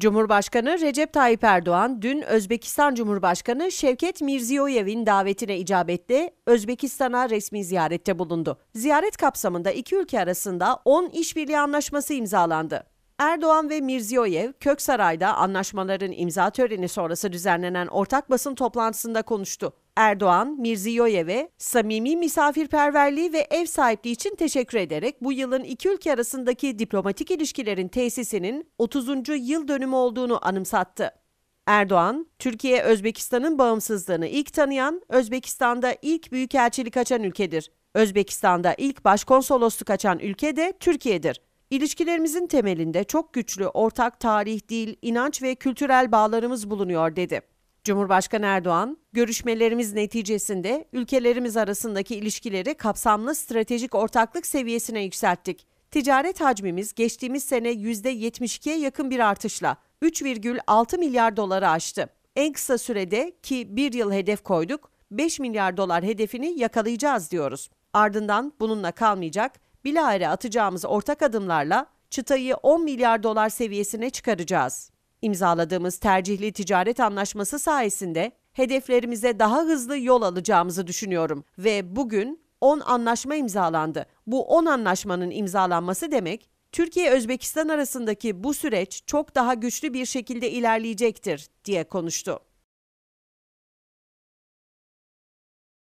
Cumhurbaşkanı Recep Tayyip Erdoğan dün Özbekistan Cumhurbaşkanı Şevket Mirziyoyev'in davetine icabetle Özbekistan'a resmi ziyarette bulundu. Ziyaret kapsamında iki ülke arasında 10 işbirliği anlaşması imzalandı. Erdoğan ve Mirziyoyev Köksaray'da anlaşmaların imza töreni sonrası düzenlenen ortak basın toplantısında konuştu. Erdoğan, Mirziyoyev'e samimi misafirperverliği ve ev sahipliği için teşekkür ederek bu yılın iki ülke arasındaki diplomatik ilişkilerin tesisinin 30. yıl dönümü olduğunu anımsattı. Erdoğan, Türkiye Özbekistan'ın bağımsızlığını ilk tanıyan, Özbekistan'da ilk büyükelçilik açan ülkedir. Özbekistan'da ilk başkonsolosluk açan ülke de Türkiye'dir. İlişkilerimizin temelinde çok güçlü ortak tarih, dil, inanç ve kültürel bağlarımız bulunuyor dedi. Cumhurbaşkanı Erdoğan, görüşmelerimiz neticesinde ülkelerimiz arasındaki ilişkileri kapsamlı stratejik ortaklık seviyesine yükselttik. Ticaret hacmimiz geçtiğimiz sene %72'ye yakın bir artışla 3,6 milyar doları aştı. En kısa sürede ki bir yıl hedef koyduk, 5 milyar dolar hedefini yakalayacağız diyoruz. Ardından bununla kalmayacak, bilahare atacağımız ortak adımlarla çıtayı 10 milyar dolar seviyesine çıkaracağız. İmzaladığımız tercihli ticaret anlaşması sayesinde hedeflerimize daha hızlı yol alacağımızı düşünüyorum ve bugün 10 anlaşma imzalandı. Bu 10 anlaşmanın imzalanması demek Türkiye-Özbekistan arasındaki bu süreç çok daha güçlü bir şekilde ilerleyecektir diye konuştu.